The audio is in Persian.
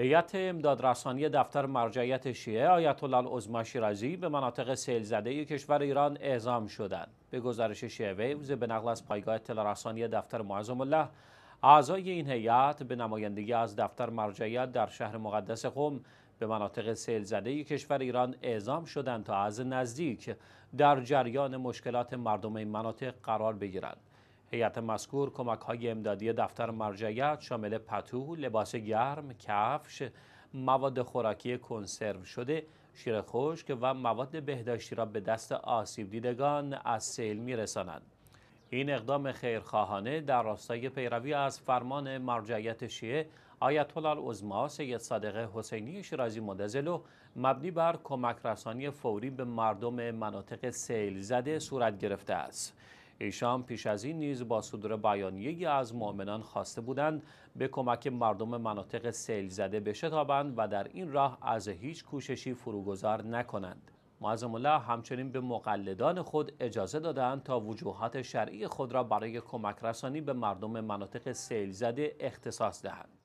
هیئت امدادرسانی دفتر مرجعیت شیعه آیت الله العظما شیرازی به مناطق سیل زده کشور ایران اعزام شدند. به گزارش شیعه ویوز به نقل از پایگاه اطلاع رسانی دفتر معظم الله اعضای این هیئت به نمایندگی از دفتر مرجعیت در شهر مقدس قم به مناطق سیل زده کشور ایران اعزام شدند تا از نزدیک در جریان مشکلات مردم این مناطق قرار بگیرند. هیئت مذکور کمک های امدادی دفتر مرجعیت شامل پتو، لباس گرم، کفش، مواد خوراکی کنسرو شده، شیر خشک و مواد بهداشتی را به دست آسیب دیدگان از سیل رسانند. این اقدام خیرخواهانه در راستای پیروی از فرمان مرجعیت شیعه آیت الله العظما سید صادق حسینی شیرازی مدزلو مبنی بر کمک رسانی فوری به مردم مناطق سیل زده صورت گرفته است. ایشان پیش از این نیز با صدور بیانیه از مؤمنان خواسته بودند به کمک مردم مناطق سیل زده بشتابند و در این راه از هیچ کوششی فروگذار نکنند. معظم الله همچنین به مقلدان خود اجازه دادند تا وجوهات شرعی خود را برای کمک رسانی به مردم مناطق سیل زده اختصاص دهند.